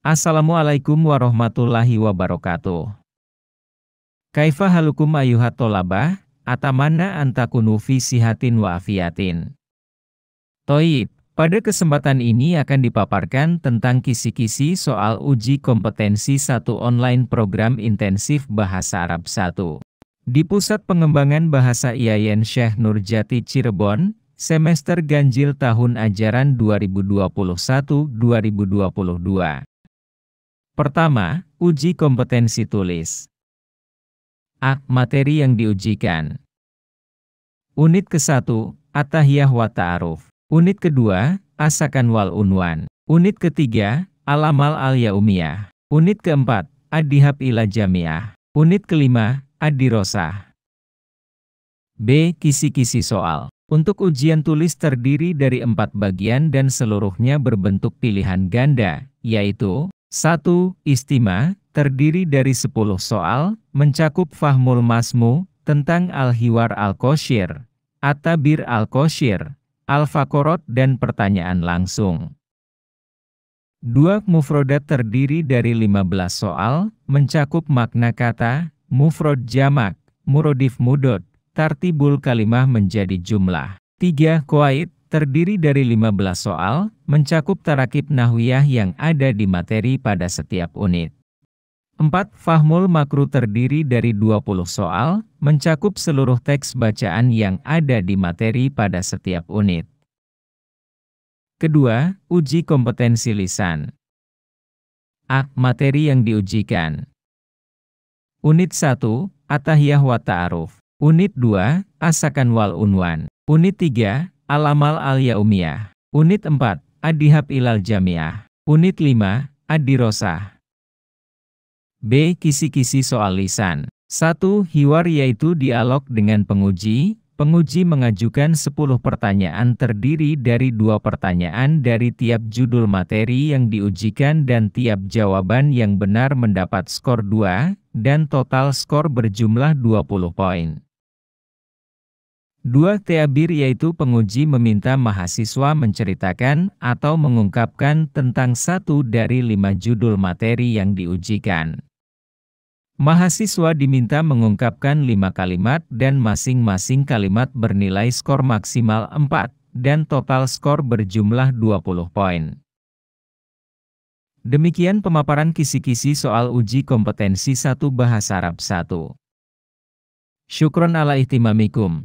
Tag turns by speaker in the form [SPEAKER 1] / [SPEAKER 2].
[SPEAKER 1] Assalamualaikum warahmatullahi wabarakatuh. Kaifa halukum ayuhat tolabah, atamana antakunu fi sihatin wa afiatin. Toib, pada kesempatan ini akan dipaparkan tentang kisi-kisi soal uji kompetensi satu online program intensif Bahasa Arab 1. Di Pusat Pengembangan Bahasa IAIN Syekh Nurjati Cirebon, semester ganjil tahun ajaran 2021-2022. Pertama, uji kompetensi tulis. A. Materi yang diujikan. Unit ke-1, Atahiyah wa Ta'aruf. Unit kedua, Asakan wal Unwan. Unit ketiga, Alamal al Yaumiyah. Unit keempat, Adihab ila Jamiah. Unit kelima, Adirosah. B. Kisi-kisi soal. Untuk ujian tulis terdiri dari empat bagian dan seluruhnya berbentuk pilihan ganda, yaitu 1. Istima, terdiri dari 10 soal, mencakup Fahmul Masmu, tentang Al-Hiwar Al-Koshir, Atabir Al-Koshir, Al-Fakorot dan pertanyaan langsung. Dua Mufrodat terdiri dari lima belas soal, mencakup makna kata, mufrod jamak, murodif mudod, tartibul kalimah menjadi jumlah. tiga Kuwait, terdiri dari 15 soal, mencakup tarakib nahwiyah yang ada di materi pada setiap unit. 4. Fahmul makru terdiri dari 20 soal, mencakup seluruh teks bacaan yang ada di materi pada setiap unit. Kedua, uji kompetensi lisan. A. Materi yang diujikan. Unit 1, Atahiyah wa Ta'aruf. Unit 2, Asakan wal Unwan. Unit 3, Alamal Al-Yaumiyah. Unit 4. Adihab Ilal Jamiah. Unit 5. Rosa. B. Kisi-kisi soal lisan. 1. Hiwar yaitu dialog dengan penguji. Penguji mengajukan 10 pertanyaan terdiri dari dua pertanyaan dari tiap judul materi yang diujikan dan tiap jawaban yang benar mendapat skor 2, dan total skor berjumlah 20 poin. Dua teabir yaitu penguji meminta mahasiswa menceritakan atau mengungkapkan tentang satu dari lima judul materi yang diujikan. Mahasiswa diminta mengungkapkan lima kalimat dan masing-masing kalimat bernilai skor maksimal 4 dan total skor berjumlah 20 poin. Demikian pemaparan kisi-kisi soal uji kompetensi satu Bahasa Arab 1. Syukron ala ihtimamikum.